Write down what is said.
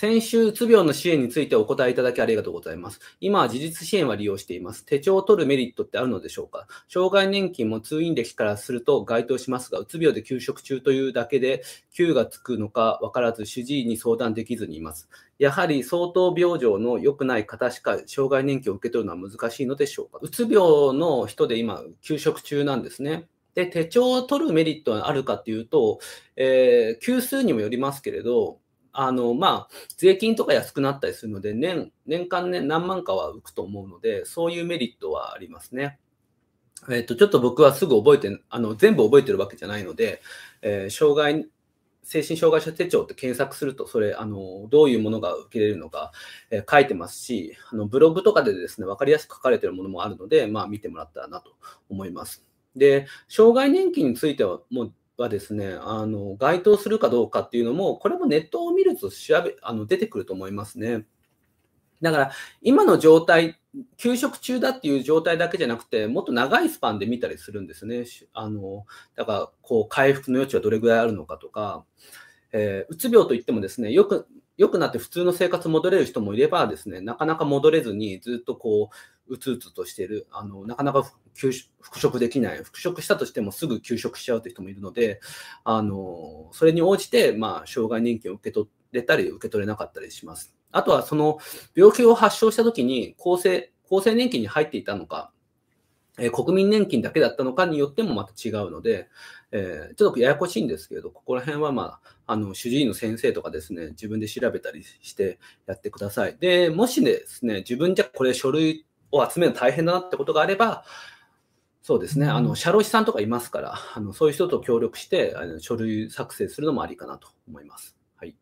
先週、うつ病の支援についてお答えいただきありがとうございます。今は自立支援は利用しています。手帳を取るメリットってあるのでしょうか障害年金も通院歴からすると該当しますが、うつ病で休職中というだけで、9がつくのか分からず、主治医に相談できずにいます。やはり相当病状の良くない方しか障害年金を受け取るのは難しいのでしょうかうつ病の人で今、休職中なんですね。で、手帳を取るメリットがあるかっていうと、えー、級数にもよりますけれど、あのまあ、税金とか安くなったりするので年、年間ね、何万かは浮くと思うので、そういうメリットはありますね。えっ、ー、と、ちょっと僕はすぐ覚えて、あの全部覚えてるわけじゃないので、えー、障害、精神障害者手帳って検索すると、それ、あの、どういうものが受けれるのか、えー、書いてますし、あの、ブログとかでですね、分かりやすく書かれてるものもあるので、まあ、見てもらったらなと思います。で、障害年金については、もうはですね、あの該当するかどうかっていうのも、これもネットを見ると調べあの出てくると思いますね。だから、今の状態、休職中だっていう状態だけじゃなくて、もっと長いスパンで見たりするんですね。あのだから、こう、回復の余地はどれぐらいあるのかとか、えー、うつ病といってもですね、よく、良くなって普通の生活戻れる人もいればですね、なかなか戻れずにずっとこう、うつうつとしてる、あの、なかなか復職できない、復職したとしてもすぐ休職しちゃうという人もいるので、あの、それに応じて、まあ、障害年金を受け取れたり、受け取れなかったりします。あとは、その、病気を発症した時に、厚生、厚生年金に入っていたのか、え国民年金だけだったのかによってもまた違うので、えー、ちょっとややこしいんですけれど、ここら辺は、まあ、あの主治医の先生とかですね、自分で調べたりしてやってください。で、もしですね、自分じゃこれ書類を集めるの大変だなってことがあれば、そうですね、あの社労士さんとかいますから、あのそういう人と協力してあの書類作成するのもありかなと思います。はい